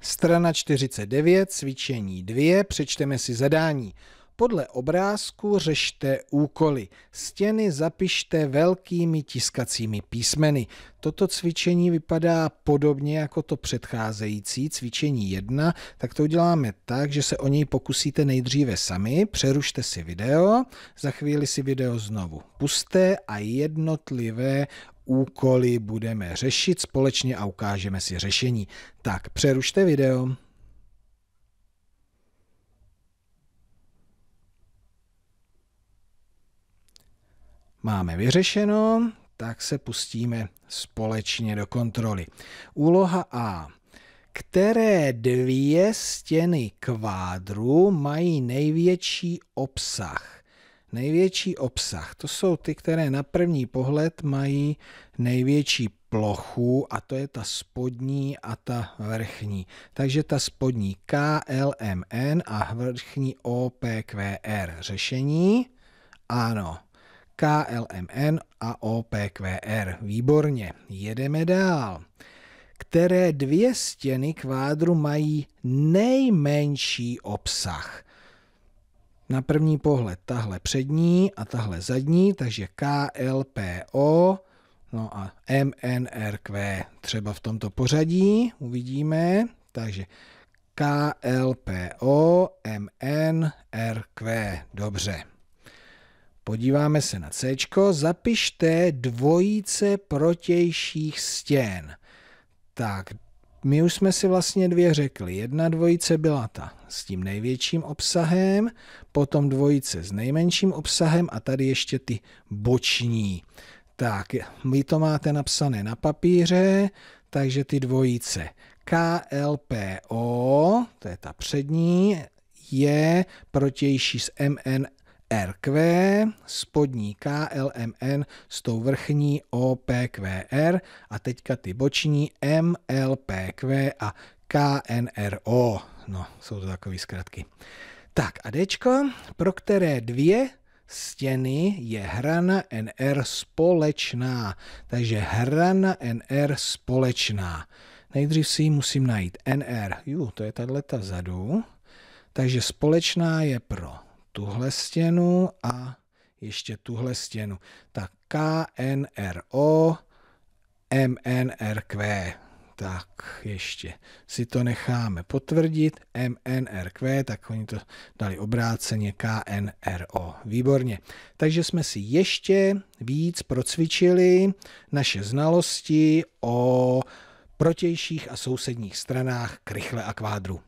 Strana 49, cvičení 2, přečteme si zadání. Podle obrázku řešte úkoly. Stěny zapište velkými tiskacími písmeny. Toto cvičení vypadá podobně jako to předcházející, cvičení 1, tak to uděláme tak, že se o něj pokusíte nejdříve sami, přerušte si video, za chvíli si video znovu puste a jednotlivé úkoly budeme řešit společně a ukážeme si řešení. Tak přerušte video. Máme vyřešeno, tak se pustíme společně do kontroly. Úloha A. Které dvě stěny kvádru mají největší obsah? Největší obsah, to jsou ty, které na první pohled mají největší plochu a to je ta spodní a ta vrchní. Takže ta spodní KLMN a vrchní OPQR. Řešení? Ano. KLMN a OPQR. Výborně. Jedeme dál. Které dvě stěny kvádru mají nejmenší obsah? Na první pohled tahle přední a tahle zadní, takže KLPO, no a MNRQ, třeba v tomto pořadí, uvidíme, takže KLPO, MNRQ, dobře. Podíváme se na C. Zapište dvojice protějších stěn. Tak, my už jsme si vlastně dvě řekli. Jedna dvojice byla ta s tím největším obsahem, potom dvojice s nejmenším obsahem a tady ještě ty boční. Tak, vy to máte napsané na papíře, takže ty dvojice KLPO, to je ta přední, je protější s MN RQ, spodní KLMN s tou vrchní OPQR a teďka ty boční MLPQ a KNRO. No, jsou to takové zkratky. Tak a Dčko, pro které dvě stěny je hrana NR společná. Takže hrana NR společná. Nejdřív si ji musím najít. NR, ju, to je tato vzadu. Takže společná je pro tuhle stěnu a ještě tuhle stěnu. Tak KNRO MNRQ. Tak ještě si to necháme potvrdit. MNRQ, tak oni to dali obráceně KNRO. Výborně. Takže jsme si ještě víc procvičili naše znalosti o protějších a sousedních stranách krychle a kvádru.